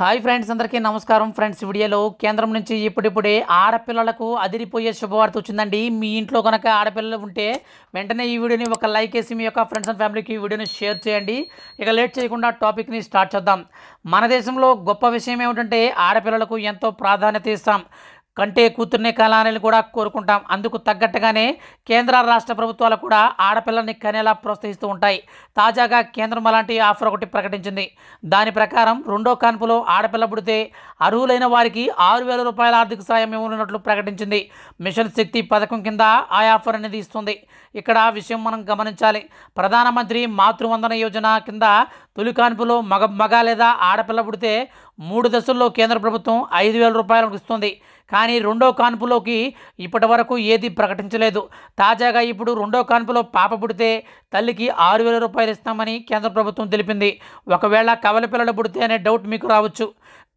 hi friends అందరికీ నమస్కారం friends వీడియోలో కేంద్రం నుంచి ఇప్పుడిప్పుడే ఆడపిల్లలకు అదిరిపోయే శుభవార్త వచ్చిందండి మీ ఇంట్లో కనుక ఆడపిల్లలు ఉంటే వెంటనే ఈ వీడియోని ఒక లైక్ వేసి మీ యొక్క ఫ్రెండ్స్ అండ్ ఫ్యామిలీకి ఈ వీడియోని షేర్ చేయండి ఇక లేట్ చేయకుండా టాపిక్ని స్టార్ట్ చేద్దాం మన దేశంలో గొప్ప విషయం ఏమిటంటే ఆడపిల్లలకు ఎంతో ప్రాధాన్యత ఇస్తాం కంటే కూతుర్నే కలాలని కూడా కోరుకుంటాం అందుకు తగ్గట్టుగానే కేంద్ర రాష్ట్ర ప్రభుత్వాలు కూడా ఆడపిల్లల్ని కనేలా ప్రోత్సహిస్తూ ఉంటాయి తాజాగా కేంద్రం అలాంటి ఆఫర్ ఒకటి ప్రకటించింది దాని ప్రకారం రెండో కాన్పులో ఆడపిల్ల పుడితే అర్హులైన వారికి ఆరు వేల రూపాయల ఆర్థిక సాయం ఇవ్వనున్నట్లు ప్రకటించింది మిషన్ శక్తి పథకం కింద ఆ ఆఫర్ అనేది ఇస్తుంది ఇక్కడ విషయం మనం గమనించాలి ప్రధానమంత్రి మాతృవందన యోజన కింద తొలి కాన్పులో మగ మగ లేదా ఆడపిల్ల పుడితే మూడు దశల్లో కేంద్ర ప్రభుత్వం ఐదు వేల రూపాయలకు ఇస్తుంది కానీ రెండో కాన్పులోకి ఇప్పటి వరకు ఏది ప్రకటించలేదు తాజాగా ఇప్పుడు రెండో కాన్పులో పాప పుడితే తల్లికి ఆరు వేల రూపాయలు ఇస్తామని కేంద్ర ప్రభుత్వం తెలిపింది ఒకవేళ కవల పిల్లలు పుడితే అనే డౌట్ మీకు రావచ్చు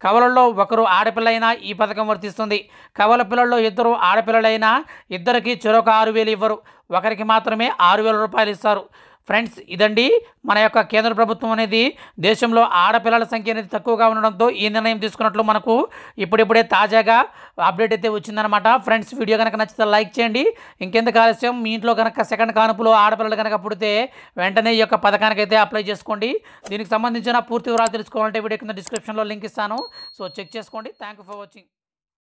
కవలల్లో ఒకరు ఆడపిల్లైనా ఈ పథకం వర్తిస్తుంది కవల పిల్లల్లో ఇద్దరు ఆడపిల్లలైనా ఇద్దరికి చెరొక ఆరు వేలు ఇవ్వరు ఒకరికి మాత్రమే ఆరు వేల రూపాయలు ఇస్తారు ఫ్రెండ్స్ ఇదండి మన యొక్క కేంద్ర ప్రభుత్వం అనేది దేశంలో ఆడపిల్లల సంఖ్య అనేది తక్కువగా ఉండడంతో ఈ నిర్ణయం తీసుకున్నట్లు మనకు ఇప్పుడిప్పుడే తాజాగా అప్డేట్ అయితే వచ్చిందనమాట ఫ్రెండ్స్ వీడియో కనుక నచ్చితే లైక్ చేయండి ఇంకెందుకు ఆలస్యం మీ ఇంట్లో కనుక సెకండ్ కానుపులో ఆడపిల్లలు కనుక పుడితే వెంటనే ఈ యొక్క పథకానికి అయితే అప్లై చేసుకోండి దీనికి సంబంధించిన పూర్తి వివరాలు తెలుసుకోవాలంటే వీడియో కింద డిస్క్రిప్షన్లో లింక్ ఇస్తాను సో చెక్ చేసుకోండి థ్యాంక్ ఫర్ వాచింగ్